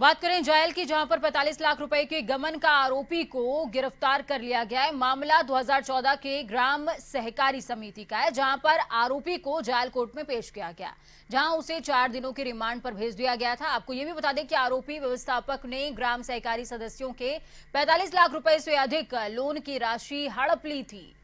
बात करें जायल की जहां पर 45 लाख रुपए के गमन का आरोपी को गिरफ्तार कर लिया गया है मामला 2014 के ग्राम सहकारी समिति का है जहां पर आरोपी को जायल कोर्ट में पेश किया गया जहां उसे चार दिनों के रिमांड पर भेज दिया गया था आपको यह भी बता दें कि आरोपी व्यवस्थापक ने ग्राम सहकारी सदस्यों के पैंतालीस लाख रूपये से अधिक लोन की राशि हड़प ली थी